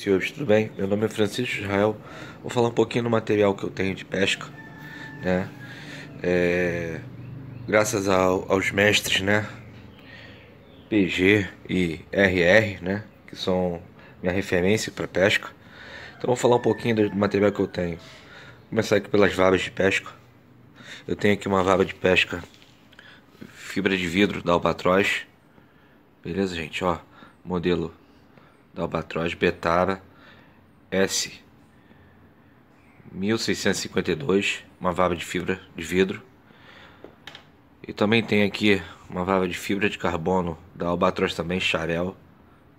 se tudo bem? Meu nome é Francisco Israel. Vou falar um pouquinho do material que eu tenho de pesca, né? É, graças ao, aos mestres, né? PG e RR, né? Que são minha referência para pesca. Então vou falar um pouquinho do material que eu tenho. Vou começar aqui pelas varas de pesca. Eu tenho aqui uma vara de pesca fibra de vidro da Albatroz. Beleza, gente? Ó, modelo da albatroz Betara S 1652, uma vara de fibra de vidro. E também tem aqui uma vara de fibra de carbono da Albatroz também, Charel,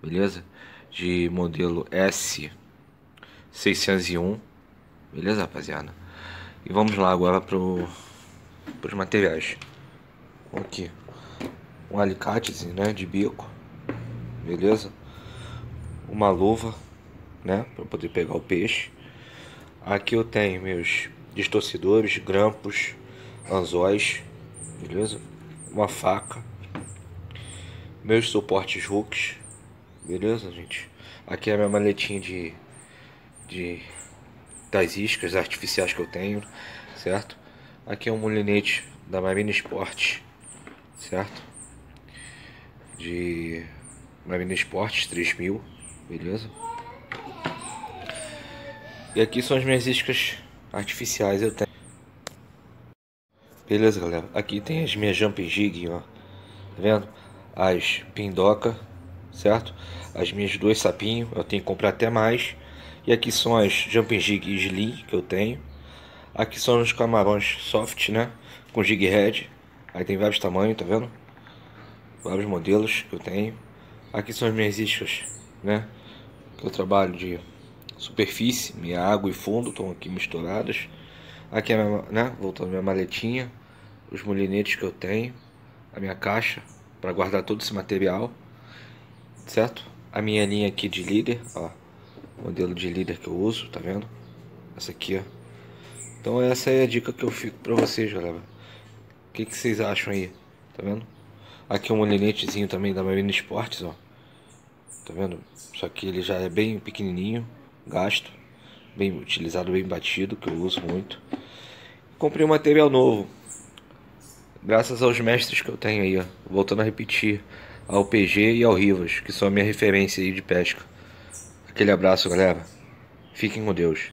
beleza? De modelo S 601, beleza, rapaziada? E vamos lá agora para os materiais. Aqui, um alicatezinho, né, de bico, beleza? uma luva, né, para poder pegar o peixe. Aqui eu tenho meus distorcedores, grampos, anzóis, beleza? Uma faca, meus suportes hooks, beleza, gente? Aqui é a minha maletinha de, de das iscas artificiais que eu tenho, certo? Aqui é um molinete da Marina Sport, certo? De Marina Sport 3000, Beleza? E aqui são as minhas iscas artificiais eu tenho. Beleza, galera. Aqui tem as minhas jumping Jig, ó. Tá vendo? As Pindoca, certo? As minhas dois sapinhos, eu tenho que comprar até mais. E aqui são as jumping Jig Slim que eu tenho. Aqui são os camarões soft, né? Com jig head. Aí tem vários tamanhos, tá vendo? Vários modelos que eu tenho. Aqui são as minhas iscas né? Que eu é trabalho de superfície, minha água e fundo estão aqui misturadas. Aqui é minha, né? Voltando minha maletinha, os molinetes que eu tenho, a minha caixa para guardar todo esse material, certo? A minha linha aqui de líder, ó, modelo de líder que eu uso, tá vendo? Essa aqui, ó. Então essa é a dica que eu fico para vocês, galera. O que, que vocês acham aí? Tá vendo? Aqui um molinetezinho também da Marina Esportes, ó. Tá vendo? Só que ele já é bem pequenininho, gasto, bem utilizado, bem batido, que eu uso muito. Comprei um material novo. Graças aos mestres que eu tenho aí, ó. Voltando a repetir, ao PG e ao Rivas, que são a minha referência aí de pesca. Aquele abraço, galera. Fiquem com Deus.